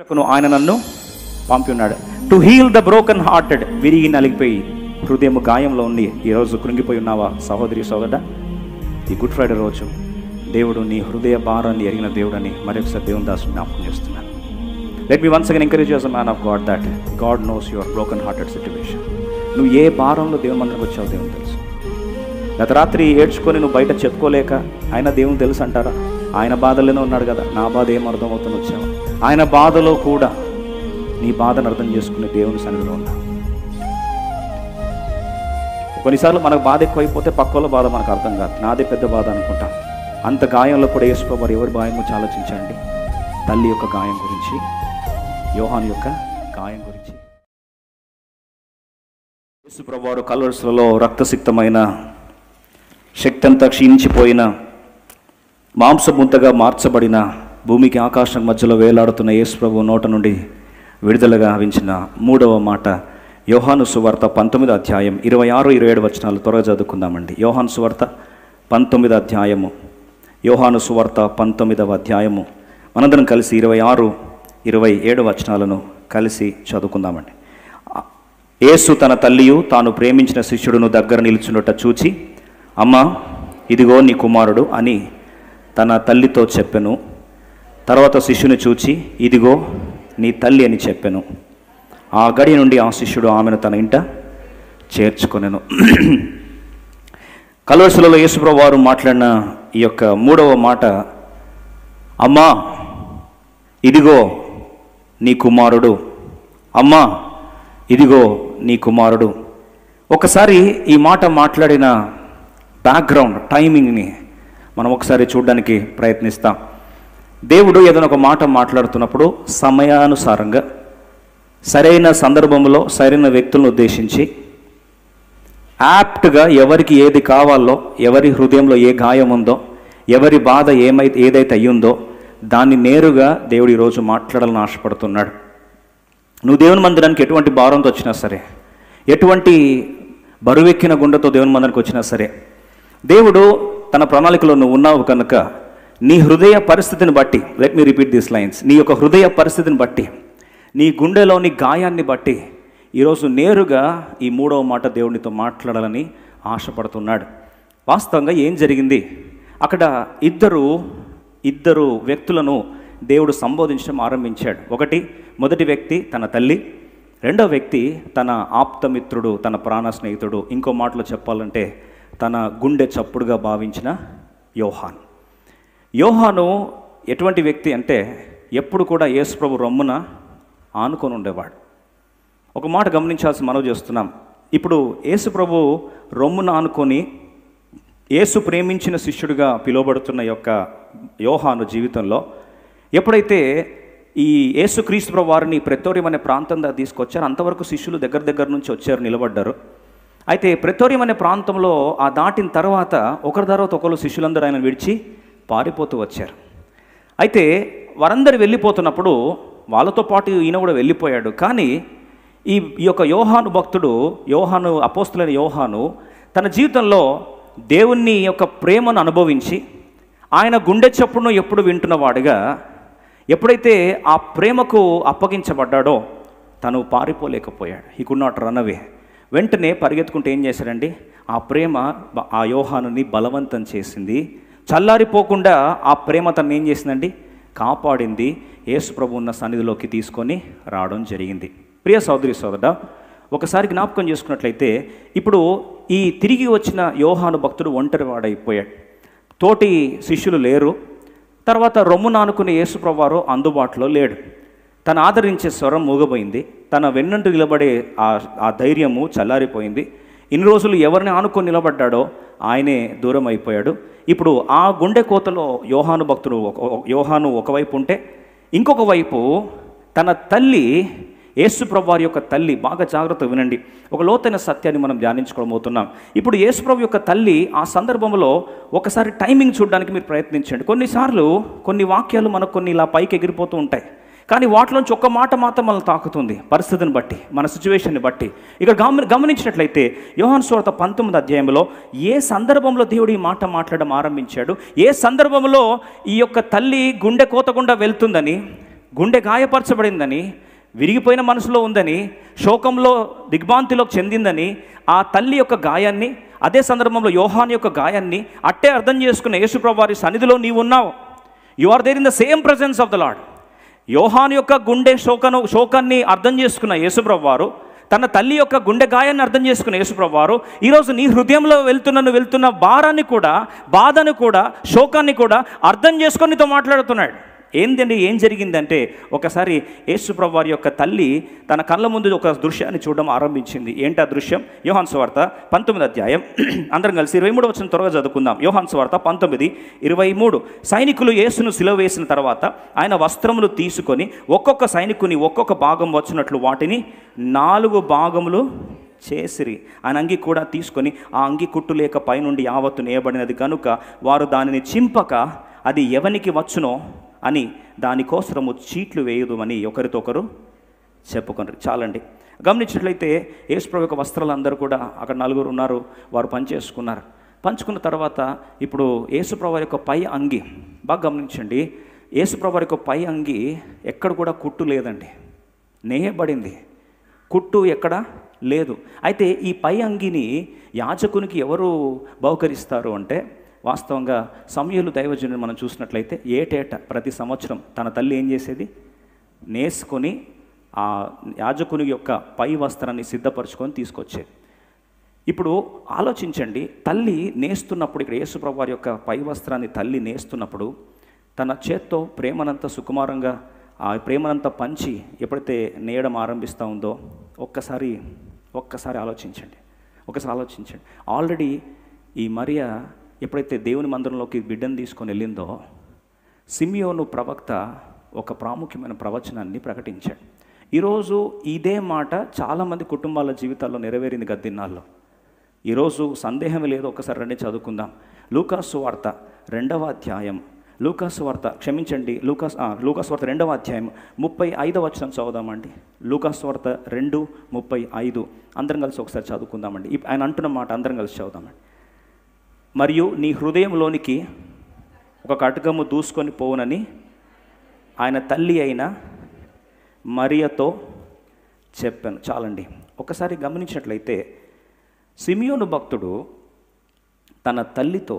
చక్కును ఆయన నన్ను పంపినాడు to heal the broken hearted విరిగి నలిగిపోయి హృదయం గాయంలో ఉండి ఈరోజు కృంగిపోయి ఉన్నావా సహోదరి సోదరుడ ఈ గుడ్ ఫ్రైడే రోజు దేవుడు నీ హృదయ భారాన్ని ఎరిగిన దేవుడని మరొకసారి దేవుని దాసు జ్ఞాపకం చేస్తున్నాను let me once again encourage చేస్ man of God that God knows your broken hearted situation నువ్వు ఏ భారంలో దేవుని మందరికి వచ్చావు దేవుని తెలుసు గత రాత్రి ఏడ్చుకొని నువ్వు బయట చెప్పుకోలేక ఆయన దేవుని తెలుసు అంటారా ఆయన బాధలోనే ఉన్నాడు కదా నా బాధ ఏం అర్థమవుతుంది వచ్చావు ఆయన బాధలో కూడా నీ బాధను అర్థం చేసుకునే దేవుని సన్నిధిలో ఉన్నావు కొన్నిసార్లు మనకు బాధ ఎక్కువైపోతే పక్కలో బాధ మనకు అర్థం కాదు నాదే పెద్ద బాధ అనుకుంటా అంత గాయంలో కూడా వేసుకోవారు ఎవరి గాయం గురించి ఆలోచించండి తల్లి యొక్క గాయం గురించి యోహాన్ యొక్క గాయం గురించి యేసు ప్రభువారు రక్తసిక్తమైన శక్తి అంతా క్షీణించిపోయిన మాంసముంతగా మార్చబడిన భూమికి ఆకాశం మధ్యలో వేలాడుతున్న యేసుప్రభు నోట నుండి విడుదల గావించిన మూడవ మాట యోహాను సువార్త పంతొమ్మిది అధ్యాయం ఇరవై ఆరు ఇరవై ఏడు వచనాలు త్వరగా చదువుకుందామండి యోహాను సువార్త పంతొమ్మిది అధ్యాయము యోహాను సువార్త పంతొమ్మిదవ అధ్యాయము మనందరం కలిసి ఇరవై ఆరు ఇరవై ఏడు వచనాలను కలిసి చదువుకుందామండి యేసు తన తల్లియు తాను ప్రేమించిన శిష్యుడును దగ్గర నిలుచుండట చూచి అమ్మ ఇదిగో నీ కుమారుడు అని తన తల్లితో చెప్పెను తర్వాత శిష్యుని చూచి ఇదిగో నీ తల్లి అని చెప్పాను ఆ గడి నుండి ఆ శిష్యుడు ఆమెను తన ఇంట చేర్చుకొనెను కలవసులలో యేసుప్రభు వారు మాట్లాడిన ఈ యొక్క మూడవ మాట అమ్మా ఇదిగో నీ కుమారుడు అమ్మా ఇదిగో నీ కుమారుడు ఒకసారి ఈ మాట మాట్లాడిన బ్యాక్గ్రౌండ్ టైమింగ్ని మనం ఒకసారి చూడడానికి ప్రయత్నిస్తాం దేవుడు ఏదైనా ఒక మాట మాట్లాడుతున్నప్పుడు సమయానుసారంగా సరైన సందర్భంలో సరైన వ్యక్తులను ఉద్దేశించి యాప్ట్గా ఎవరికి ఏది కావాలో ఎవరి హృదయంలో ఏ గాయం ఉందో ఎవరి బాధ ఏమై ఏదైతే అయ్యిందో దాన్ని నేరుగా దేవుడు ఈరోజు మాట్లాడాలని ఆశపడుతున్నాడు నువ్వు దేవుని మందిరానికి ఎటువంటి భారంతో వచ్చినా సరే ఎటువంటి బరువెక్కిన గుండెతో దేవుని మందిరానికి వచ్చినా సరే దేవుడు తన ప్రణాళికలో నువ్వు ఉన్నావు కనుక నీ హృదయ పరిస్థితిని బట్టి let me repeat this lines నీ యొక్క హృదయ పరిస్థితిని బట్టి నీ గుండెలోని గాయాన్ని బట్టి ఈరోజు నేరుగా ఈ మూడవ మాట దేవునితో మాట్లాడాలని ఆశపడుతున్నాడు వాస్తవంగా ఏం జరిగింది అక్కడ ఇద్దరు ఇద్దరు వ్యక్తులను దేవుడు సంబోధించడం ఆరంభించాడు ఒకటి మొదటి వ్యక్తి తన తల్లి రెండో వ్యక్తి తన ఆప్తమిత్రుడు తన ప్రాణ స్నేహితుడు ఇంకో మాటలో చెప్పాలంటే తన గుండె చప్పుడుగా భావించిన యోహాన్ యోహాను ఎటువంటి వ్యక్తి అంటే ఎప్పుడు కూడా యేసుప్రభు రొమ్మున ఆనుకొని ఉండేవాడు ఒక మాట గమనించాల్సి మనవి చేస్తున్నాం ఇప్పుడు యేసుప్రభు రొమ్మున ఆనుకొని యేసు ప్రేమించిన శిష్యుడిగా పిలువబడుతున్న యొక్క యోహాను జీవితంలో ఎప్పుడైతే ఈ యేసుక్రీస్తు ప్రభు వారిని ప్రెతోరియం అనే ప్రాంతం తీసుకొచ్చారు అంతవరకు శిష్యులు దగ్గర దగ్గర నుంచి వచ్చారు నిలబడ్డారు అయితే ప్రెతోరియం అనే ప్రాంతంలో ఆ దాటిన తర్వాత ఒకరి తర్వాత ఒకరు శిష్యులందరూ ఆయన విడిచి పారిపోతూ వచ్చారు అయితే వారందరు వెళ్ళిపోతున్నప్పుడు వాళ్ళతో పాటు ఈయన కూడా వెళ్ళిపోయాడు కానీ ఈ ఈ యొక్క యోహాను భక్తుడు యోహాను అపోస్తులైన యోహాను తన జీవితంలో దేవుణ్ణి యొక్క ప్రేమను అనుభవించి ఆయన గుండె చప్పును ఎప్పుడు వింటున్నవాడుగా ఎప్పుడైతే ఆ ప్రేమకు అప్పగించబడ్డాడో తను పారిపోలేకపోయాడు ఈ కుడ్ నాట్ రన్ అవే వెంటనే పరిగెత్తుకుంటే ఏం చేశాడండి ఆ ప్రేమ ఆ యోహానుని బలవంతం చేసింది చల్లారిపోకుండా ఆ ప్రేమ తను ఏం చేసిందండి కాపాడింది యేసు ప్రభు ఉన్న సన్నిధిలోకి తీసుకొని రావడం జరిగింది ప్రియ సోదరి సోదరుడ ఒకసారి జ్ఞాపకం చేసుకున్నట్లయితే ఇప్పుడు ఈ తిరిగి వచ్చిన యోహాను భక్తుడు ఒంటరివాడైపోయాడు తోటి శిష్యులు లేరు తర్వాత రొమ్ము నానుకునే యేసుప్రవారు అందుబాటులో లేడు తను ఆదరించే స్వరం మూగబోయింది తన వెన్నంటి నిలబడే ఆ ఆ ధైర్యము చల్లారిపోయింది ఇన్ని రోజులు ఎవరిని ఆనుకొని నిలబడ్డాడో ఆయనే దూరం అయిపోయాడు ఇప్పుడు ఆ గుండె కోతలో యోహాను భక్తుడు యోహాను ఒకవైపు ఉంటే ఇంకొక వైపు తన తల్లి వారి యొక్క తల్లి బాగా జాగ్రత్త వినండి ఒక లోతైన సత్యాన్ని మనం అవుతున్నాం ఇప్పుడు యేసుప్రభు యొక్క తల్లి ఆ సందర్భంలో ఒకసారి టైమింగ్ చూడడానికి మీరు ప్రయత్నించండి కొన్నిసార్లు కొన్ని వాక్యాలు మనకు కొన్ని ఇలా పైకి ఎగిరిపోతూ ఉంటాయి కానీ వాటిలోంచి ఒక్క మాట మాత్రం మనల్ని తాకుతుంది పరిస్థితిని బట్టి మన సిచ్యువేషన్ని బట్టి ఇక్కడ గమని గమనించినట్లయితే యోహాన్ స్వార్త పంతొమ్మిది అధ్యాయంలో ఏ సందర్భంలో దేవుడు ఈ మాట మాట్లాడడం ఆరంభించాడు ఏ సందర్భంలో ఈ యొక్క తల్లి గుండె కోతకుండా వెళ్తుందని గుండె గాయపరచబడిందని విరిగిపోయిన మనసులో ఉందని శోకంలో దిగ్భాంతిలో చెందిందని ఆ తల్లి యొక్క గాయాన్ని అదే సందర్భంలో యోహాన్ యొక్క గాయాన్ని అట్టే అర్థం చేసుకున్న యేసుప్రభు వారి సన్నిధిలో ఉన్నావు you are there in the same presence of the Lord Yohan యొక్క గుండె శోకను శోకాన్ని అర్థం చేసుకున్న యేసుప్రభు వారు తన తల్లి యొక్క గుండె గాయాన్ని అర్థం చేసుకున్న యేసుప్రభు వారు ఈరోజు నీ హృదయంలో వెళ్తున్న వెళ్తున్న భారాన్ని కూడా బాధను కూడా శోకాన్ని కూడా అర్థం చేసుకొని నీతో మాట్లాడుతున్నాడు ఏంటంటే ఏం జరిగిందంటే ఒకసారి యేసుప్రభు వారి యొక్క తల్లి తన కళ్ళ ముందు ఒక దృశ్యాన్ని చూడడం ఆరంభించింది ఏంటి ఆ దృశ్యం యోహాన్ స్వార్త పంతొమ్మిది అధ్యాయం అందరం కలిసి ఇరవై మూడు వచ్చిన త్వరగా చదువుకుందాం యోహాన్ స్వార్త పంతొమ్మిది ఇరవై మూడు సైనికులు యేసును సిలవ వేసిన తర్వాత ఆయన వస్త్రములు తీసుకొని ఒక్కొక్క సైనికుని ఒక్కొక్క భాగం వచ్చినట్లు వాటిని నాలుగు భాగములు చేసిరి ఆయన అంగి కూడా తీసుకొని ఆ అంగి కుట్టు లేక పైనుండి యావత్తు నేయబడినది కనుక వారు దానిని చింపక అది ఎవనికి వచ్చునో అని దానికోసరము చీట్లు వేయదు ఒకరితో ఒకరితోకరు చెప్పుకున్నారు చాలండి గమనించినట్లయితే యేసుప్రభు యొక్క వస్త్రాలు అందరూ కూడా అక్కడ నలుగురు ఉన్నారు వారు పనిచేసుకున్నారు పంచుకున్న తర్వాత ఇప్పుడు యేసుప్రభు యొక్క పై అంగి బాగా గమనించండి యేసుప్రభు యొక్క పై అంగి ఎక్కడ కూడా కుట్టు లేదండి నేయబడింది కుట్టు ఎక్కడ లేదు అయితే ఈ పై అంగిని యాజకునికి ఎవరు బహుకరిస్తారు అంటే వాస్తవంగా సమయంలో దైవజనుని మనం చూసినట్లయితే ఏటేట ప్రతి సంవత్సరం తన తల్లి ఏం చేసేది నేసుకొని ఆ యాజకుని యొక్క పై వస్త్రాన్ని సిద్ధపరచుకొని తీసుకొచ్చేది ఇప్పుడు ఆలోచించండి తల్లి నేస్తున్నప్పుడు ఇక్కడ యేసుప్రభు వారి యొక్క పై వస్త్రాన్ని తల్లి నేస్తున్నప్పుడు తన చేత్తో ప్రేమనంత సుకుమారంగా ఆ ప్రేమనంత పంచి ఎప్పుడైతే నేయడం ఆరంభిస్తూ ఉందో ఒక్కసారి ఒక్కసారి ఆలోచించండి ఒకసారి ఆలోచించండి ఆల్రెడీ ఈ మరియా ఎప్పుడైతే దేవుని మందిరంలోకి బిడ్డను తీసుకొని వెళ్ళిందో సిమియోను ప్రవక్త ఒక ప్రాముఖ్యమైన ప్రవచనాన్ని ప్రకటించాడు ఈరోజు ఇదే మాట చాలామంది కుటుంబాల జీవితాల్లో నెరవేరింది గద్దిన్నాల్లో ఈరోజు సందేహం లేదు ఒకసారి రండి చదువుకుందాం లూకాసు వార్త రెండవ అధ్యాయం లూకాస్ వార్త క్షమించండి లూకాస్ లూకాస్ వార్త రెండవ అధ్యాయం ముప్పై ఐదవ వచ్చిన చదువుదామండి లూకాస్ వార్త రెండు ముప్పై ఐదు అందరం కలిసి ఒకసారి చదువుకుందామండి ఆయన అంటున్న మాట అందరం కలిసి చదువుదామండి మరియు నీ హృదయంలోనికి ఒక కటుకము దూసుకొని పోవునని ఆయన తల్లి అయిన మరియతో చెప్పాను చాలండి ఒకసారి గమనించినట్లయితే సిమియోను భక్తుడు తన తల్లితో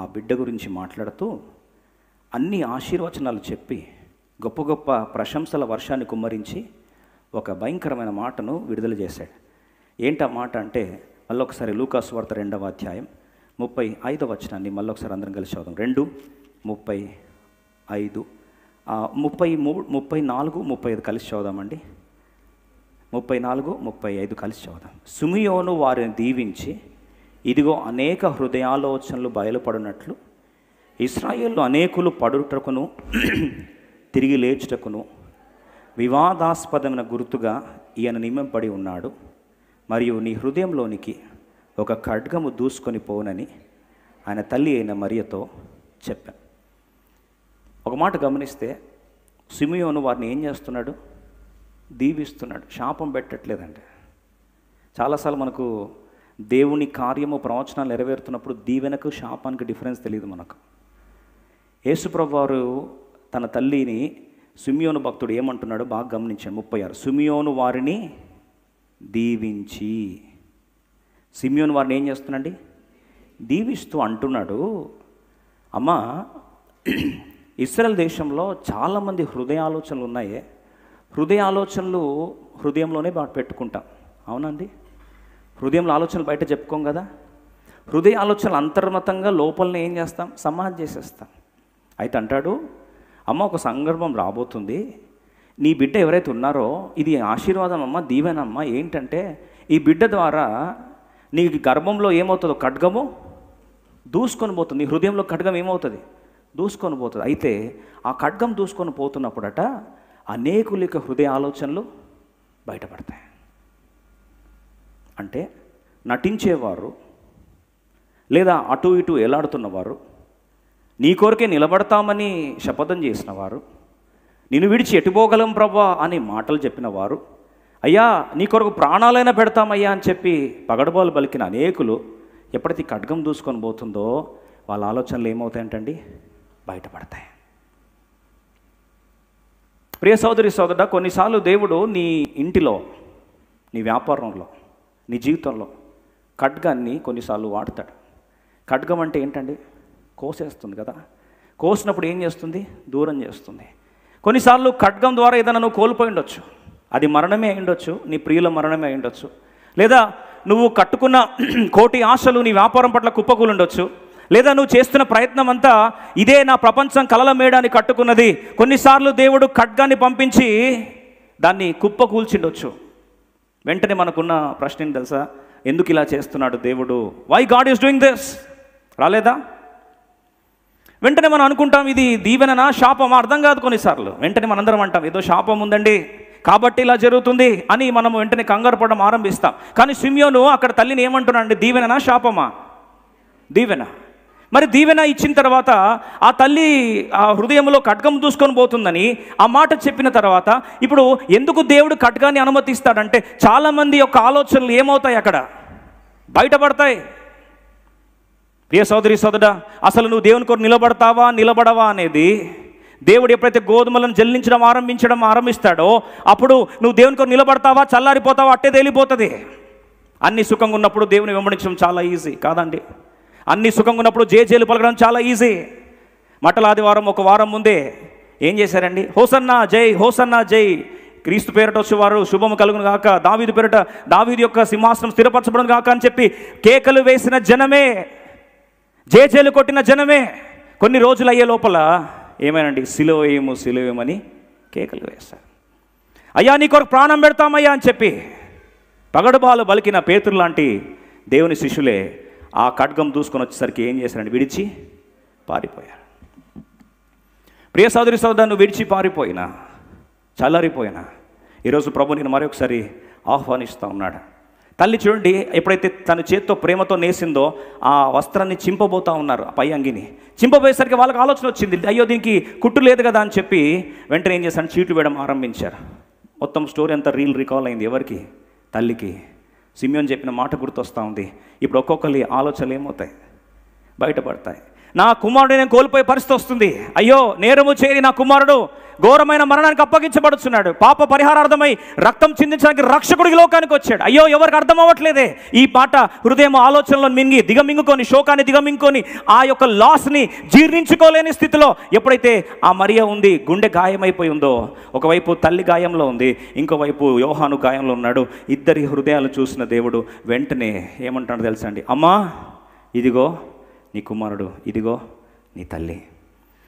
ఆ బిడ్డ గురించి మాట్లాడుతూ అన్ని ఆశీర్వచనాలు చెప్పి గొప్ప గొప్ప ప్రశంసల వర్షాన్ని కుమ్మరించి ఒక భయంకరమైన మాటను విడుదల చేశాడు ఏంటి ఆ మాట అంటే ఒకసారి లూకాస్ వార్త రెండవ అధ్యాయం ముప్పై ఐదో వచనాన్ని మళ్ళీ ఒకసారి అందరం కలిసి చదువుదాం రెండు ముప్పై ఐదు ముప్పై మూడు ముప్పై నాలుగు ముప్పై ఐదు కలిసి చదుదామండి ముప్పై నాలుగు ముప్పై ఐదు కలిసి చదుదాం సుమియోను వారిని దీవించి ఇదిగో అనేక హృదయాలోచనలు బయలుపడినట్లు ఇస్రాయేల్లో అనేకులు పడుటకును తిరిగి లేచుటకును వివాదాస్పదమైన గుర్తుగా ఈయన నియమింపబడి ఉన్నాడు మరియు నీ హృదయంలోనికి ఒక ఖడ్గము దూసుకొని పోనని ఆయన తల్లి అయిన మరియతో చెప్పాను ఒక మాట గమనిస్తే సిమియోను వారిని ఏం చేస్తున్నాడు దీవిస్తున్నాడు శాపం పెట్టట్లేదండి చాలాసార్లు మనకు దేవుని కార్యము ప్రవచనాలు నెరవేరుతున్నప్పుడు దీవెనకు శాపానికి డిఫరెన్స్ తెలియదు మనకు యేసుప్రభు వారు తన తల్లిని సుమియోను భక్తుడు ఏమంటున్నాడు బాగా గమనించాను ముప్పై ఆరు సుమియోను వారిని దీవించి సిమ్యోన్ వారిని ఏం చేస్తున్నాండి దీవిస్తూ అంటున్నాడు అమ్మ ఇస్రాయల్ దేశంలో చాలామంది హృదయ ఉన్నాయే ఉన్నాయి ఆలోచనలు హృదయంలోనే పెట్టుకుంటాం అవునండి హృదయంలో ఆలోచనలు బయట చెప్పుకోం కదా హృదయ ఆలోచనలు అంతర్మతంగా లోపలనే ఏం చేస్తాం సమాజం చేసేస్తాం అయితే అంటాడు అమ్మ ఒక సందర్భం రాబోతుంది నీ బిడ్డ ఎవరైతే ఉన్నారో ఇది ఆశీర్వాదం అమ్మ దీవెనమ్మ ఏంటంటే ఈ బిడ్డ ద్వారా నీ గర్భంలో ఏమవుతుందో ఖడ్గము దూసుకొని పోతుంది నీ హృదయంలో ఖడ్గం ఏమవుతుంది దూసుకొని పోతుంది అయితే ఆ ఖడ్గం దూసుకొని పోతున్నప్పుడట అనేకుల యొక్క హృదయ ఆలోచనలు బయటపడతాయి అంటే నటించేవారు లేదా అటు ఇటు ఎలాడుతున్నవారు నీ కోరికే నిలబడతామని శపథం చేసినవారు నిన్ను విడిచి ఎటుపోగలం ప్రభా అని మాటలు చెప్పినవారు అయ్యా నీ కొరకు ప్రాణాలైనా పెడతామయ్యా అని చెప్పి పగడబోలు పలికిన అనేకులు ఎప్పటికీ ఖడ్గం దూసుకొని పోతుందో వాళ్ళ ఆలోచనలు ఏమవుతాయంటండి బయటపడతాయి ప్రియ సోదరి సోదరుడ కొన్నిసార్లు దేవుడు నీ ఇంటిలో నీ వ్యాపారంలో నీ జీవితంలో ఖడ్గాన్ని కొన్నిసార్లు వాడతాడు ఖడ్గం అంటే ఏంటండి కోసేస్తుంది కదా కోసినప్పుడు ఏం చేస్తుంది దూరం చేస్తుంది కొన్నిసార్లు ఖడ్గం ద్వారా ఏదైనా నువ్వు కోల్పోయి ఉండొచ్చు అది మరణమే అయిండొచ్చు నీ ప్రియుల మరణమే అయిండొచ్చు లేదా నువ్వు కట్టుకున్న కోటి ఆశలు నీ వ్యాపారం పట్ల కుప్పకూలు ఉండొచ్చు లేదా నువ్వు చేస్తున్న ప్రయత్నం అంతా ఇదే నా ప్రపంచం కలల మేడాన్ని కట్టుకున్నది కొన్నిసార్లు దేవుడు ఖడ్గాన్ని పంపించి దాన్ని కుప్పకూల్చిండొచ్చు వెంటనే మనకున్న ప్రశ్న ఏంటి తెలుసా ఎందుకు ఇలా చేస్తున్నాడు దేవుడు why God is doing this రాలేదా వెంటనే మనం అనుకుంటాం ఇది దీవెననా శాపం అర్థం కాదు కొన్నిసార్లు వెంటనే మనందరం అంటాం ఏదో శాపం ఉందండి కాబట్టి ఇలా జరుగుతుంది అని మనం వెంటనే కంగారు పడడం ఆరంభిస్తాం కానీ సిమియోను అక్కడ తల్లిని ఏమంటున్నాడు దీవెననా శాపమా దీవెన మరి దీవెన ఇచ్చిన తర్వాత ఆ తల్లి ఆ హృదయంలో ఖడ్గం దూసుకొని పోతుందని ఆ మాట చెప్పిన తర్వాత ఇప్పుడు ఎందుకు దేవుడు ఖడ్గాన్ని అనుమతిస్తాడంటే చాలామంది యొక్క ఆలోచనలు ఏమవుతాయి అక్కడ బయటపడతాయి ప్రియ సోదరి సోదడా అసలు నువ్వు దేవుని కొరకు నిలబడతావా నిలబడవా అనేది దేవుడు ఎప్పుడైతే గోధుమలను జల్లించడం ఆరంభించడం ఆరంభిస్తాడో అప్పుడు నువ్వు దేవుని కొరకు నిలబడతావా చల్లారిపోతావా అట్టే తేలిపోతుంది అన్ని సుఖంగా ఉన్నప్పుడు దేవుని వెంబడించడం చాలా ఈజీ కాదండి అన్ని సుఖంగా ఉన్నప్పుడు జేజేలు పలకడం చాలా ఈజీ మటలాదివారం ఆదివారం ఒక వారం ముందే ఏం చేశారండి హోసన్నా జై హోసన్నా జై క్రీస్తు పేరట వచ్చేవారు శుభము కలుగును కాక దావీదు పేరట దావీదు యొక్క సింహాసనం స్థిరపరచబడును కాక అని చెప్పి కేకలు వేసిన జనమే జేజేలు కొట్టిన జనమే కొన్ని రోజులు అయ్యే లోపల ఏమైనా సిలువ వేయము సిలువ కేకలు వేస్తారు అయ్యా నీ కొరకు ప్రాణం పెడతామయ్యా అని చెప్పి పగడబాలు బలికిన పేతురు లాంటి దేవుని శిష్యులే ఆ ఖడ్గం దూసుకొని వచ్చేసరికి ఏం చేశారండి విడిచి పారిపోయారు ప్రియ సోదరి సోదరును విడిచి పారిపోయినా చల్లారిపోయినా ఈరోజు ప్రభు నేను మరొకసారి ఆహ్వానిస్తూ ఉన్నాడు తల్లి చూడండి ఎప్పుడైతే తన చేత్తో ప్రేమతో నేసిందో ఆ వస్త్రాన్ని చింపబోతా ఉన్నారు ఆ పై అంగిని చింపబోయేసరికి వాళ్ళకి ఆలోచన వచ్చింది అయ్యో దీనికి కుట్టు లేదు కదా అని చెప్పి వెంటనే ఏం చేశాను చీట్లు వేయడం ఆరంభించారు మొత్తం స్టోరీ అంతా రీల్ రికాల్ అయింది ఎవరికి తల్లికి సిమ్యోన్ చెప్పిన మాట గుర్తొస్తూ ఉంది ఇప్పుడు ఒక్కొక్కరి ఆలోచనలు ఏమవుతాయి బయటపడతాయి నా కుమారుడు నేను కోల్పోయే పరిస్థితి వస్తుంది అయ్యో నేరము చేరి నా కుమారుడు ఘోరమైన మరణానికి అప్పగించబడుచున్నాడు పాప పరిహారార్థమై రక్తం చిందించడానికి రక్షకుడికి లోకానికి వచ్చాడు అయ్యో ఎవరికి అర్థం అవ్వట్లేదే ఈ పాట హృదయం ఆలోచనలో మింగి దిగమింగుకొని శోకాన్ని దిగమింగుకొని ఆ యొక్క లాస్ని జీర్ణించుకోలేని స్థితిలో ఎప్పుడైతే ఆ మరియ ఉంది గుండె గాయమైపోయి ఉందో ఒకవైపు తల్లి గాయంలో ఉంది ఇంకోవైపు యోహాను గాయంలో ఉన్నాడు ఇద్దరి హృదయాలు చూసిన దేవుడు వెంటనే ఏమంటాడు తెలుసా అండి అమ్మా ఇదిగో నీ కుమారుడు ఇదిగో నీ తల్లి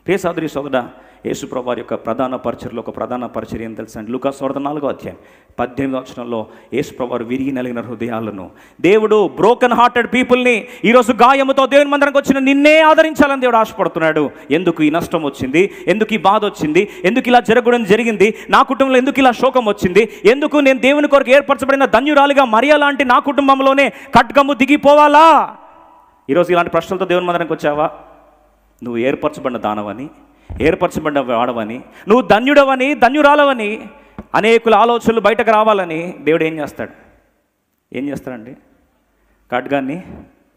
ప్రియ సోదరి సోదరా యేసుప్రభు వారి యొక్క ప్రధాన పరిచయలో ఒక ప్రధాన పరిచయం ఏం తెలుసు అండి లుకా సొరత నాలుగో అధ్యాయం పద్దెనిమిది అక్షరంలో యేసుప్రభు వారు విరిగి నలిగిన హృదయాలను దేవుడు బ్రోకెన్ హార్టెడ్ పీపుల్ని ఈరోజు గాయముతో దేవుని మందిరానికి వచ్చిన నిన్నే ఆదరించాలని దేవుడు ఆశపడుతున్నాడు ఎందుకు ఈ నష్టం వచ్చింది ఎందుకు ఈ బాధ వచ్చింది ఎందుకు ఇలా జరగడం జరిగింది నా కుటుంబంలో ఎందుకు ఇలా శోకం వచ్చింది ఎందుకు నేను దేవుని కొరకు ఏర్పరచబడిన ధన్యురాలిగా మరియా లాంటి నా కుటుంబంలోనే కట్గమ్ము దిగిపోవాలా ఈరోజు ఇలాంటి ప్రశ్నలతో దేవుని మందిరానికి వచ్చావా నువ్వు ఏర్పరచబడిన దానవని ఏర్పరచబడ్డ వాడవని నువ్వు ధన్యుడవని ధన్యురాలవని అనేకుల ఆలోచనలు బయటకు రావాలని దేవుడు ఏం చేస్తాడు ఏం చేస్తాడండి ఖడ్గాన్ని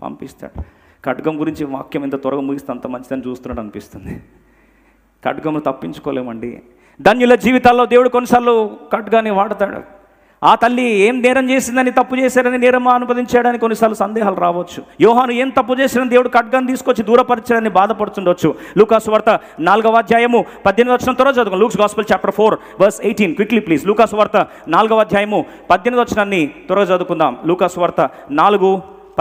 పంపిస్తాడు ఖడ్గం గురించి వాక్యం ఎంత త్వరగా ముగిస్తే అంత మంచిదని చూస్తున్నాడు అనిపిస్తుంది ఖడ్గంను తప్పించుకోలేమండి ధన్యుల జీవితాల్లో దేవుడు కొన్నిసార్లు ఖడ్గాన్ని వాడతాడు ఆ తల్లి ఏం నేరం చేసిందని తప్పు చేశారని నేరం అనుమతించాడని కొన్నిసార్లు సందేహాలు రావచ్చు యోహాను ఏం తప్పు చేసిన దేవుడు ఖడ్గం తీసుకొచ్చి దూరపరిచాడని బాధపడుతుండొచ్చు లూకాస్ వార్త నాలుగవ అధ్యాయము పద్దెనిమిది వచ్చిన తర్వాత చదువుకోండి Luke's gospel chapter four verse eighteen quickly please లూకాస్ వార్త నాలుగవ అధ్యాయము పద్దెనిమిది వచ్చినాన్ని త్వరగా చదువుకుందాం లూకాస్ వార్త నాలుగు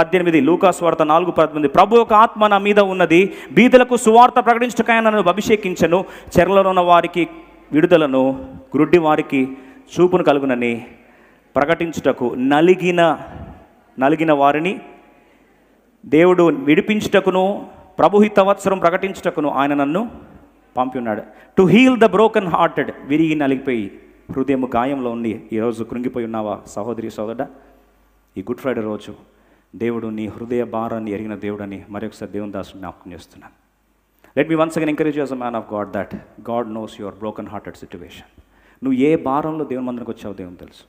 పద్దెనిమిది వార్త నాలుగు పద్దెనిమిది ప్రభు ఒక ఆత్మ నా మీద ఉన్నది బీదలకు సువార్త ప్రకటించటకాయ నన్ను అభిషేకించను చెరలలో ఉన్న వారికి విడుదలను గ్రుడ్డి వారికి చూపును కలుగునని ప్రకటించుటకు నలిగిన నలిగిన వారిని దేవుడు విడిపించుటకును ప్రభుహితవత్సరం ప్రకటించుటకును ఆయన నన్ను పంపి ఉన్నాడు to heal the broken hearted విరిగి నలిగిపోయి హృదయం గాయంలో ఉండి ఈరోజు కృంగిపోయి ఉన్నావా సహోదరి సోదరుడ ఈ గుడ్ ఫ్రైడే రోజు దేవుడు నీ హృదయ భారాన్ని ఎరిగిన దేవుడని మరొకసారి దేవుని దాసు జ్ఞాపకం చేస్తున్నాను let me once again encourage as a man of God that God knows your broken hearted situation నువ్వు ఏ భారంలో దేవుని మందరికి వచ్చావు దేవుని తెలుసు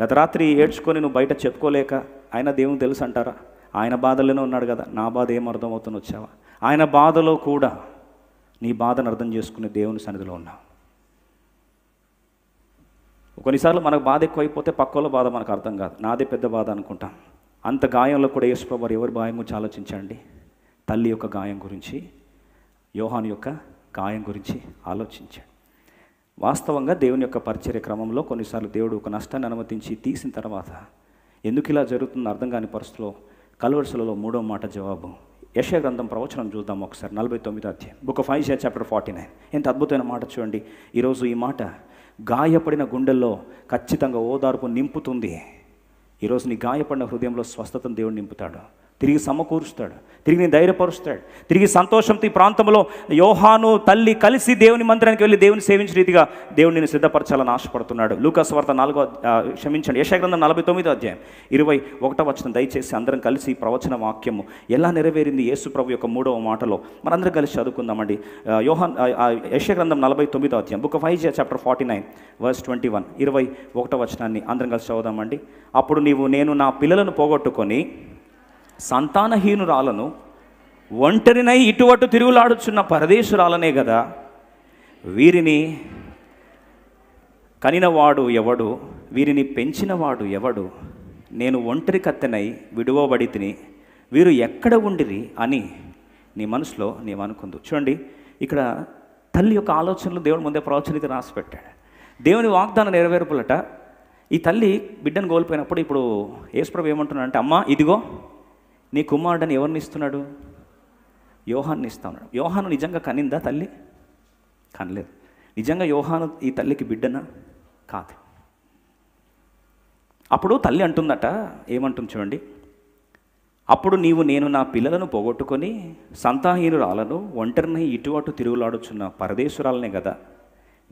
గత రాత్రి ఏడ్చుకొని నువ్వు బయట చెప్పుకోలేక ఆయన దేవుని తెలుసు అంటారా ఆయన బాధలోనే ఉన్నాడు కదా నా బాధ ఏం అర్థమవుతుంది వచ్చావా ఆయన బాధలో కూడా నీ బాధను అర్థం చేసుకునే దేవుని సన్నిధిలో ఉన్నావు కొన్నిసార్లు మనకు బాధ ఎక్కువైపోతే పక్కలో బాధ మనకు అర్థం కాదు నాదే పెద్ద బాధ అనుకుంటాం అంత గాయంలో కూడా యేసుప్రభు ఎవరి గాయం గురించి ఆలోచించండి తల్లి యొక్క గాయం గురించి యోహాన్ యొక్క గాయం గురించి ఆలోచించండి వాస్తవంగా దేవుని యొక్క పరిచర్య క్రమంలో కొన్నిసార్లు దేవుడు ఒక నష్టాన్ని అనుమతించి తీసిన తర్వాత ఎందుకు ఇలా జరుగుతుందో అర్థం కాని పరిస్థితిలో కలవరుసలలో మూడో మాట జవాబు యశ గ్రంథం ప్రవచనం చూద్దాం ఒకసారి నలభై తొమ్మిది అధ్యాయం book of Isaiah chapter forty nine ఎంత అద్భుతమైన మాట చూడండి ఈరోజు ఈ మాట గాయపడిన గుండెల్లో ఖచ్చితంగా ఓదార్పు నింపుతుంది ఈరోజు నీ గాయపడిన హృదయంలో స్వస్థతను దేవుడు నింపుతాడు తిరిగి సమకూరుస్తాడు తిరిగి నేను ధైర్యపరుస్తాడు తిరిగి సంతోషంతో ఈ ప్రాంతంలో యోహాను తల్లి కలిసి దేవుని మందిరానికి వెళ్ళి దేవుని సేవించిన రీతిగా దేవుడు నేను సిద్ధపరచాలని ఆశపడుతున్నాడు లూకాస్ వార్త నాలుగో క్షమించండి యశాగ్రంథం నలభై తొమ్మిదో అధ్యాయం ఇరవై ఒకటో వచ్చిన దయచేసి అందరం కలిసి ప్రవచన వాక్యము ఎలా నెరవేరింది యేసు ప్రభు యొక్క మూడవ మాటలో మనందరం కలిసి చదువుకుందామండి యోహాన్ యశగ్రంథం నలభై తొమ్మిదో అధ్యాయం book of Isaiah chapter forty nine verse twenty one ఇరవై ఒకటో వచనాన్ని అందరం కలిసి చదువుదామండి అప్పుడు నీవు నేను నా పిల్లలను పోగొట్టుకొని సంతానహీనురాలను ఒంటరినై ఇటువటు తిరుగులాడుచున్న పరదేశురాలనే కదా వీరిని కనినవాడు ఎవడు వీరిని పెంచినవాడు ఎవడు నేను ఒంటరి కత్తెనై విడువబడి తిని వీరు ఎక్కడ ఉండిరి అని నీ మనసులో నేను అనుకుందు చూడండి ఇక్కడ తల్లి యొక్క ఆలోచనలు దేవుడు ముందే ప్రవచనకి రాసి పెట్టాడు దేవుని వాగ్దానం నెరవేర్పులట ఈ తల్లి బిడ్డను కోల్పోయినప్పుడు ఇప్పుడు ఏసుప్రభు ఏమంటున్నాడంటే అమ్మ ఇదిగో నీ కుమారుడని ఎవరిని ఇస్తున్నాడు యోహాన్ని ఇస్తా ఉన్నాడు యోహాను నిజంగా కనిందా తల్లి కనలేదు నిజంగా యోహాను ఈ తల్లికి బిడ్డనా కాదు అప్పుడు తల్లి అంటుందట ఏమంటుంది చూడండి అప్పుడు నీవు నేను నా పిల్లలను పోగొట్టుకొని సంతాహీనురాలను ఒంటరిని ఇటు అటు తిరుగులాడుచున్న పరదేశురాలనే కదా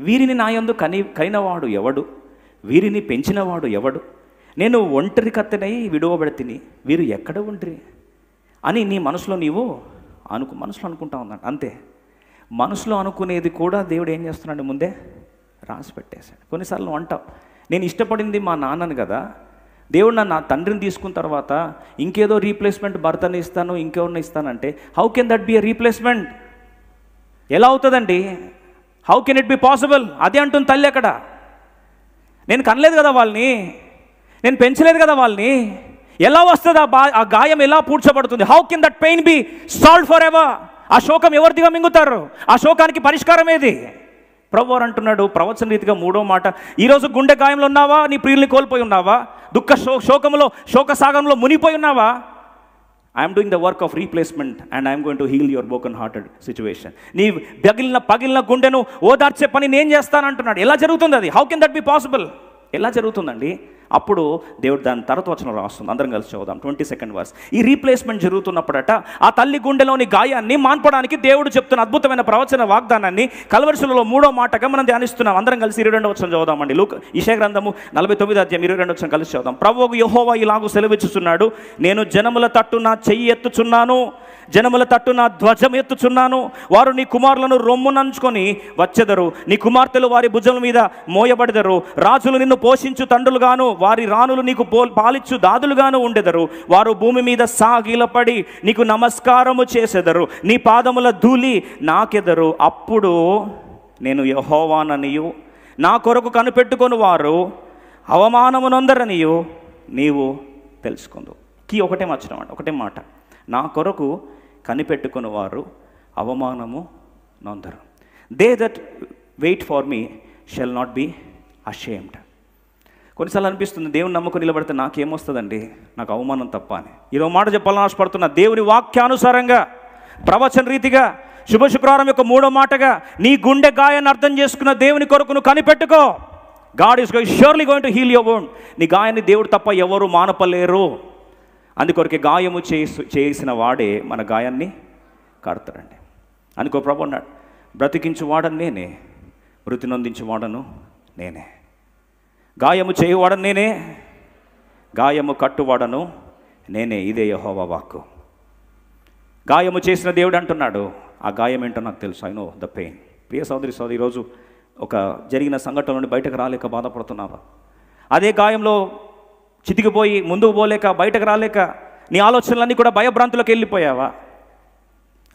వీరిని నాయందు కని కనినవాడు ఎవడు వీరిని పెంచినవాడు ఎవడు నేను ఒంటరి కత్తెనై విడువబెడతిని వీరు ఎక్కడ ఒంటరి అని నీ మనసులో నీవు అనుకు మనసులో అనుకుంటా ఉన్నాను అంతే మనసులో అనుకునేది కూడా దేవుడు ఏం చేస్తున్నాడు ముందే రాసి పెట్టేశాడు కొన్నిసార్లు అంటావు నేను ఇష్టపడింది మా నాన్నను కదా దేవుడు నా తండ్రిని తీసుకున్న తర్వాత ఇంకేదో రీప్లేస్మెంట్ భర్తని ఇస్తాను ఇంకెవరిని ఇస్తానంటే how can that be a replacement ఎలా అవుతుందండి how can it be possible అదే అంటుంది తల్లి అక్కడ నేను కనలేదు కదా వాళ్ళని నేను పెంచలేదు కదా వాళ్ళని ఎలా వస్తుంది ఆ బా ఆ గాయం ఎలా పూడ్చబడుతుంది how can that pain be solve for ever ఆ శోకం ఎవరిదిగా మింగుతారు ఆ శోకానికి పరిష్కారం ఏది ప్రభువారు అంటున్నాడు ప్రవచన రీతిగా మూడో మాట ఈరోజు గుండె గాయంలో ఉన్నావా నీ ప్రియుల్ని కోల్పోయి ఉన్నావా దుఃఖ శో శోకంలో శోకసాగంలో మునిపోయి ఉన్నావా I'm doing the work of replacement and I'm going to heal your broken hearted situation నీ పగిలిన పగిలిన గుండెను ఓదార్చే పని నేను చేస్తానంటున్నాడు ఎలా జరుగుతుంది అది how can that be possible ఎలా జరుగుతుందండి అప్పుడు దేవుడు దాని తర్వాత వచనం రాస్తుంది అందరం కలిసి చూద్దాం ట్వంటీ సెకండ్ వర్స్ ఈ రీప్లేస్మెంట్ జరుగుతున్నప్పుడట ఆ తల్లి గుండెలోని గాయాన్ని మాన్పడానికి దేవుడు చెప్తున్న అద్భుతమైన ప్రవచన వాగ్దానాన్ని కలవరిశులలో మూడో మాటగా మనం ధ్యానిస్తున్నాం అందరం కలిసి ఇరవై రెండు వచ్చిన చదువుదామండి లూక్ ఇషే గ్రంథము నలభై తొమ్మిది అధ్యాయం ఇరవై రెండు వచ్చిన కలిసి చదువుదాం ప్రభు యహోవా ఇలాగూ సెలవిచ్చుచున్నాడు నేను జనముల తట్టు నా చెయ్యి ఎత్తుచున్నాను జనముల తట్టు నా ధ్వజం ఎత్తుచున్నాను వారు నీ కుమారులను రొమ్మునంచుకొని వచ్చెదరు నీ కుమార్తెలు వారి భుజం మీద మోయబడెదరు రాజులు నిన్ను పోషించు తండ్రులుగాను వారి రాణులు నీకు పోల్ పాలిచ్చు దాదులుగాను ఉండెదరు వారు భూమి మీద సాగిలపడి నీకు నమస్కారము చేసెదరు నీ పాదముల ధూళి నాకెదరు అప్పుడు నేను యహోవాననియు నా కొరకు కనిపెట్టుకుని వారు అవమానమునందరనియు నీవు తెలుసుకుందు కీ ఒకటే మర్చిన ఒకటే మాట నా కొరకు కనిపెట్టుకుని వారు అవమానము నొందరు they that wait for me shall not be ashamed కొన్నిసార్లు అనిపిస్తుంది దేవుని నమ్మకం నిలబడితే నాకేమొస్తుందండి నాకు అవమానం తప్ప అని ఈరో మాట చెప్పాలని ఆశపడుతున్నా దేవుని వాక్యానుసారంగా ప్రవచన రీతిగా శుభ శుక్రవారం యొక్క మూడో మాటగా నీ గుండె గాయాన్ని అర్థం చేసుకున్న దేవుని కొరకు నువ్వు కనిపెట్టుకో God is going surely going to heal your నీ గాయాన్ని దేవుడు తప్ప ఎవరు మానపలేరు అందుకొరకే గాయము చేసు చేసిన వాడే మన గాయాన్ని కడతాడండి అనుకో ప్రభు అన్నాడు బ్రతికించువాడని నేనే మృతి వాడను నేనే గాయము చేయువాడను నేనే గాయము కట్టువాడను నేనే ఇదే యహోవా వాక్కు గాయము చేసిన దేవుడు అంటున్నాడు ఆ గాయం ఏంటో నాకు తెలుసు ఐ నో ద పెయిన్ ప్రియ సోదరి సోదరి ఈరోజు ఒక జరిగిన సంఘటన నుండి బయటకు రాలేక బాధపడుతున్నావా అదే గాయంలో చితికిపోయి ముందుకు పోలేక బయటకు రాలేక నీ ఆలోచనలన్నీ కూడా భయభ్రాంతులకు వెళ్ళిపోయావా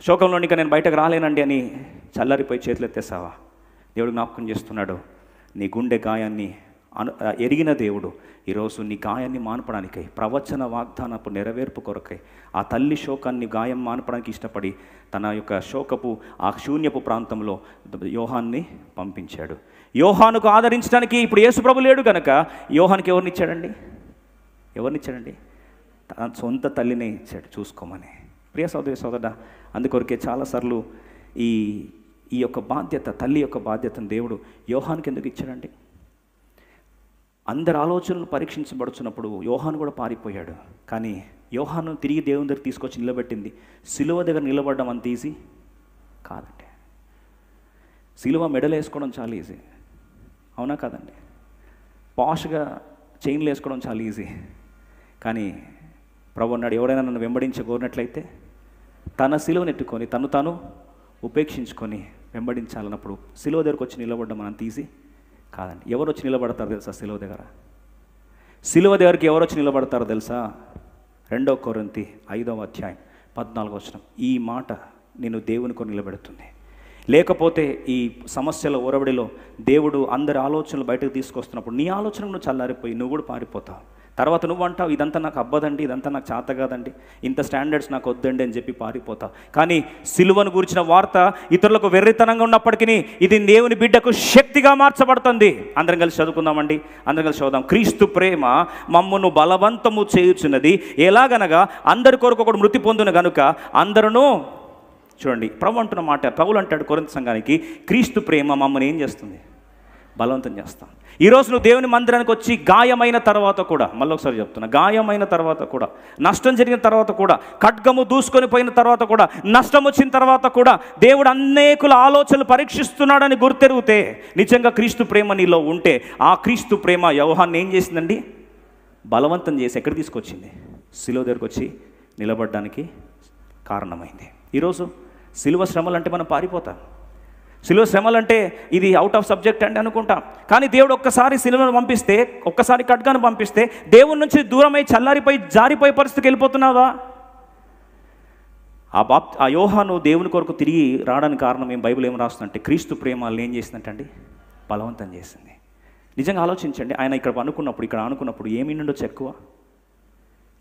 శోకంలో ఇంకా నేను బయటకు రాలేనండి అని చల్లరిపోయి ఎత్తేసావా దేవుడు జ్ఞాపకం చేస్తున్నాడు నీ గుండె గాయాన్ని అను ఎరిగిన దేవుడు ఈరోజు నీ గాయాన్ని మానపడానికై ప్రవచన వాగ్దానపు నెరవేర్పు కొరకై ఆ తల్లి శోకాన్ని గాయం మానపడానికి ఇష్టపడి తన యొక్క శోకపు ఆ శూన్యపు ప్రాంతంలో యోహాన్ని పంపించాడు యోహానుకు ఆదరించడానికి ఇప్పుడు యేసుప్రభు లేడు కనుక యోహానికి ఎవరినిచ్చాడండి ఎవరినిచ్చాడండి తన సొంత తల్లినే ఇచ్చాడు చూసుకోమని ప్రియ సోదరి సోదర అందుకొరకే చాలాసార్లు ఈ ఈ యొక్క బాధ్యత తల్లి యొక్క బాధ్యతను దేవుడు యోహానికి ఎందుకు ఇచ్చాడండి అందరి ఆలోచనలు పరీక్షించబడుచున్నప్పుడు యోహాను కూడా పారిపోయాడు కానీ యోహాను తిరిగి దేవుని దగ్గర తీసుకొచ్చి నిలబెట్టింది సిలువ దగ్గర నిలబడడం అంత ఈజీ కాదండి సిలువ మెడలు వేసుకోవడం చాలా ఈజీ అవునా కాదండి పాష్గా చైన్లు వేసుకోవడం చాలా ఈజీ కానీ ప్రభు అన్నాడు ఎవరైనా నన్ను వెంబడించగోరినట్లయితే తన సిలువను ఎట్టుకొని తను తాను ఉపేక్షించుకొని వెంబడించాలన్నప్పుడు సిలువ దగ్గరకు వచ్చి నిలబడడం అంత ఈజీ కాదండి ఎవరు వచ్చి నిలబడతారు తెలుసా సిలువ దగ్గర సిలువ దగ్గరికి ఎవరు వచ్చి నిలబడతారు తెలుసా రెండో కొరంతి ఐదవ అధ్యాయం పద్నాలుగో వచ్చిన ఈ మాట నేను దేవుని కొని నిలబెడుతుంది లేకపోతే ఈ సమస్యల ఒరవడిలో దేవుడు అందరి ఆలోచనలు బయటకు తీసుకొస్తున్నప్పుడు నీ ఆలోచన నువ్వు చల్లారిపోయి నువ్వు కూడా పారిపోతావు తర్వాత నువ్వు అంటావు ఇదంతా నాకు అబ్బదండి ఇదంతా నాకు చేత కాదండి ఇంత స్టాండర్డ్స్ నాకు వద్దండి అని చెప్పి పారిపోతావు కానీ సిలువను గురించిన వార్త ఇతరులకు వెర్రితనంగా ఉన్నప్పటికీ ఇది దేవుని బిడ్డకు శక్తిగా మార్చబడుతుంది అందరం కలిసి చదువుకుందామండి అందరం కలిసి చదువుదాం క్రీస్తు ప్రేమ మమ్మను బలవంతము చేయుచున్నది ఎలాగనగా అందరి కొరకు ఒకడు మృతి పొందును గనుక అందరూ చూడండి ప్రభు అంటున్న మాట పౌలు అంటాడు సంఘానికి క్రీస్తు ప్రేమ మమ్మల్ని ఏం చేస్తుంది బలవంతం చేస్తాం ఈరోజు నువ్వు దేవుని మందిరానికి వచ్చి గాయమైన తర్వాత కూడా మళ్ళీ ఒకసారి చెప్తున్నా గాయమైన తర్వాత కూడా నష్టం జరిగిన తర్వాత కూడా ఖడ్గము దూసుకొని పోయిన తర్వాత కూడా నష్టం వచ్చిన తర్వాత కూడా దేవుడు అనేకుల ఆలోచనలు పరీక్షిస్తున్నాడని గుర్తెరిగితే నిజంగా క్రీస్తు ప్రేమ నీలో ఉంటే ఆ క్రీస్తు ప్రేమ వ్యవహాన్ని ఏం చేసిందండి బలవంతం చేసి ఎక్కడ తీసుకొచ్చింది శిలువ దగ్గరకు వచ్చి నిలబడడానికి కారణమైంది ఈరోజు శిలువ శ్రమలు అంటే మనం పారిపోతాం సిలువ శ్రమలు అంటే ఇది అవుట్ ఆఫ్ సబ్జెక్ట్ అండి అనుకుంటాం కానీ దేవుడు ఒక్కసారి సిలువను పంపిస్తే ఒక్కసారి కట్గాను పంపిస్తే దేవుడి నుంచి దూరమై చల్లారిపోయి జారిపోయే పరిస్థితికి వెళ్ళిపోతున్నావా ఆ బాప్ ఆ యోహాను దేవుని కొరకు తిరిగి రావడానికి కారణం ఏం బైబిల్ ఏం రాస్తుందంటే క్రీస్తు ప్రేమ ఏం చేసిందంటండి బలవంతం చేసింది నిజంగా ఆలోచించండి ఆయన ఇక్కడ అనుకున్నప్పుడు ఇక్కడ అనుకున్నప్పుడు ఏమి ఉండొచ్చు ఎక్కువ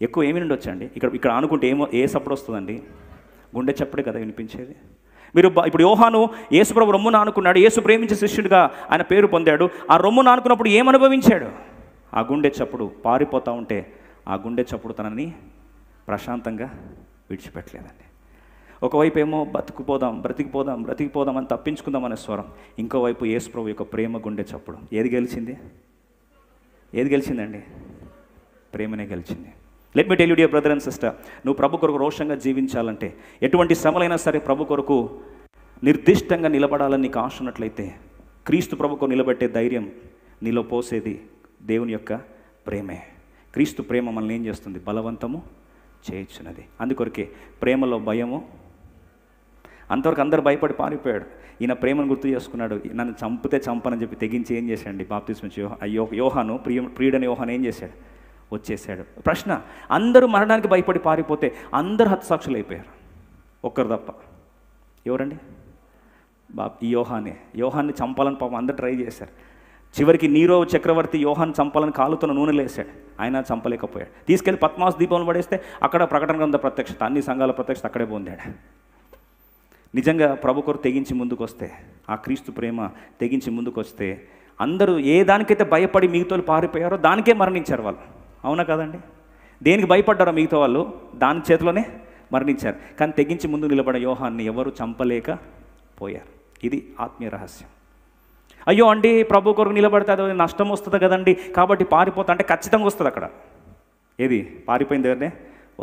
ఎక్కువ ఏమి ఉండొచ్చండి ఇక్కడ ఇక్కడ అనుకుంటే ఏమో ఏ సప్పుడు వస్తుందండి గుండె చప్పుడే కదా వినిపించేది మీరు ఇప్పుడు యోహాను యేసుప్రభు రొమ్ము నానుకున్నాడు యేసు ప్రేమించే శిష్యుడిగా ఆయన పేరు పొందాడు ఆ రొమ్ము నానుకున్నప్పుడు ఏమనుభవించాడు ఆ గుండె చప్పుడు పారిపోతూ ఉంటే ఆ గుండె చప్పుడు తనని ప్రశాంతంగా విడిచిపెట్టలేదండి ఒకవైపు ఏమో బ్రతికిపోదాం బ్రతికిపోదాం బ్రతికిపోదాం అని తప్పించుకుందాం అనే స్వరం ఇంకోవైపు యేసుప్రభు యొక్క ప్రేమ గుండె చప్పుడు ఏది గెలిచింది ఏది గెలిచిందండి ప్రేమనే గెలిచింది let me tell you brother and sister నువ్వు ప్రభు కొరకు రోషంగా జీవించాలంటే ఎటువంటి శ్రమలైనా సరే ప్రభు కొరకు నిర్దిష్టంగా నిలబడాలని నీకు ఆశ ఉన్నట్లయితే క్రీస్తు ప్రభుకు నిలబెట్టే ధైర్యం నీలో పోసేది దేవుని యొక్క ప్రేమే క్రీస్తు ప్రేమ మనల్ని ఏం చేస్తుంది బలవంతము చేయించున్నది అందుకొరకే ప్రేమలో భయము అంతవరకు అందరు భయపడి పారిపోయాడు ఈయన ప్రేమను గుర్తు చేసుకున్నాడు నన్ను చంపితే చంపనని చెప్పి తెగించి ఏం చేశాడండి బాప్తిస్మించి యోహ అయ్యో యోహాను ప్రియ ప్రియుడని యోహాను ఏం చేశాడు వచ్చేసాడు ప్రశ్న అందరూ మరణానికి భయపడి పారిపోతే అందరు హతసాక్షులు అయిపోయారు ఒక్కరు తప్ప ఎవరండి బా యోహానే యోహాన్ని చంపాలని పాపం అందరు ట్రై చేశారు చివరికి నీరో చక్రవర్తి యోహాన్ చంపాలని కాలుతున్న నూనె లేసాడు ఆయన చంపలేకపోయాడు తీసుకెళ్లి పద్మాస్ దీపంలో పడేస్తే అక్కడ ప్రకటన గ్రంథ ప్రత్యక్షత అన్ని సంఘాల ప్రత్యక్షత అక్కడే పొందాడు నిజంగా ప్రభు కొరు తెగించి ముందుకొస్తే ఆ క్రీస్తు ప్రేమ తెగించి ముందుకొస్తే అందరూ ఏ దానికైతే భయపడి మిగతాలు పారిపోయారో దానికే మరణించారు వాళ్ళు అవునా కదండి దేనికి భయపడ్డారా మిగతా వాళ్ళు దాని చేతిలోనే మరణించారు కానీ తెగించి ముందు నిలబడిన యోహాన్ని ఎవరు చంపలేక పోయారు ఇది ఆత్మీయ రహస్యం అయ్యో అండి ప్రభు కొరకు నిలబడితే అది నష్టం వస్తుంది కదండి కాబట్టి పారిపోతా అంటే ఖచ్చితంగా వస్తుంది అక్కడ ఏది పారిపోయిన దగ్గరనే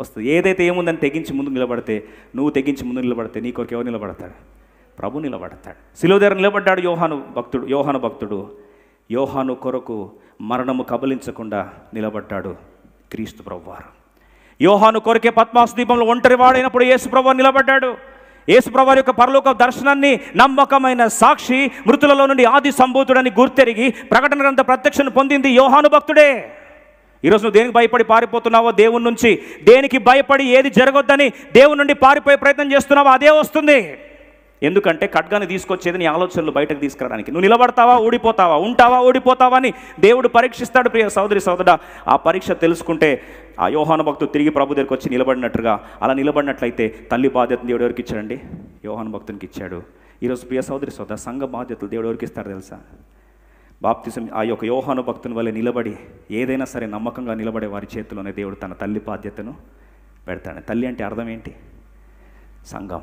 వస్తుంది ఏదైతే ఏముందని తెగించి ముందు నిలబడితే నువ్వు తెగించి ముందు నిలబడితే నీ కొరకు ఎవరు నిలబడతాడు ప్రభు నిలబడతాడు శిలో దగ్గర నిలబడ్డాడు యోహాను భక్తుడు యోహాను భక్తుడు యోహాను కొరకు మరణము కబలించకుండా నిలబడ్డాడు క్రీస్తు ప్రభువారు యోహాను కొరకే పద్మాసు దీపంలో ఒంటరి వాడైనప్పుడు యేసుప్రభు నిలబడ్డాడు యేసు యేసుప్రభు యొక్క పరలోక దర్శనాన్ని నమ్మకమైన సాక్షి మృతులలో నుండి ఆది సంభూతుడని గుర్తెరిగి ప్రకటన గ్రంథ ప్రత్యక్షను పొందింది యోహాను భక్తుడే ఈరోజు నువ్వు దేనికి భయపడి పారిపోతున్నావో దేవుని నుంచి దేనికి భయపడి ఏది జరగొద్దని దేవుని నుండి పారిపోయే ప్రయత్నం చేస్తున్నావో అదే వస్తుంది ఎందుకంటే ఖడ్గాన్ని తీసుకొచ్చేది నీ ఆలోచనలు బయటకు తీసుకురావడానికి నువ్వు నిలబడతావా ఓడిపోతావా ఉంటావా ఓడిపోతావా అని దేవుడు పరీక్షిస్తాడు ప్రియ సోదరి సోదర ఆ పరీక్ష తెలుసుకుంటే ఆ యోహాను భక్తుడు తిరిగి ప్రభు దగ్గరికి వచ్చి నిలబడినట్టుగా అలా నిలబడినట్లయితే తల్లి బాధ్యతను దేవుడు ఎవరికి ఇచ్చాడండి యోహాన్ భక్తునికి ఇచ్చాడు ఈరోజు ప్రియ సోదరి సోదర సంఘ బాధ్యతలు దేవుడు ఎవరికి ఇస్తాడు తెలుసా బాప్తిజం ఆ యొక్క యోహాను భక్తుని వల్ల నిలబడి ఏదైనా సరే నమ్మకంగా నిలబడే వారి చేతిలోనే దేవుడు తన తల్లి బాధ్యతను పెడతాడు తల్లి అంటే అర్థం ఏంటి సంఘం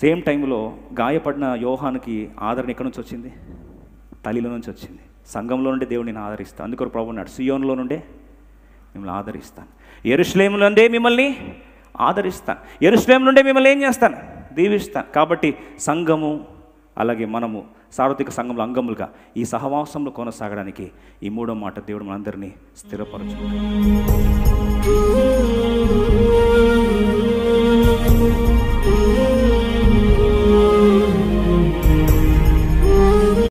సేమ్ టైంలో గాయపడిన యోహానికి ఆదరణ ఎక్కడి నుంచి వచ్చింది తల్లిలో నుంచి వచ్చింది సంఘంలో నుండి దేవుడు నేను ఆదరిస్తాను అందుకొరకు ప్రభు నాడు సియోన్లో నుండే మిమ్మల్ని ఆదరిస్తాను ఎరుశ్లేములు నుండే మిమ్మల్ని ఆదరిస్తాను ఎరుశ్లేం నుండే మిమ్మల్ని ఏం చేస్తాను దీవిస్తాను కాబట్టి సంఘము అలాగే మనము సార్వత్రిక సంఘంలో అంగములుగా ఈ సహవాసంలో కొనసాగడానికి ఈ మూడో మాట దేవుడు మనందరినీ స్థిరపరచు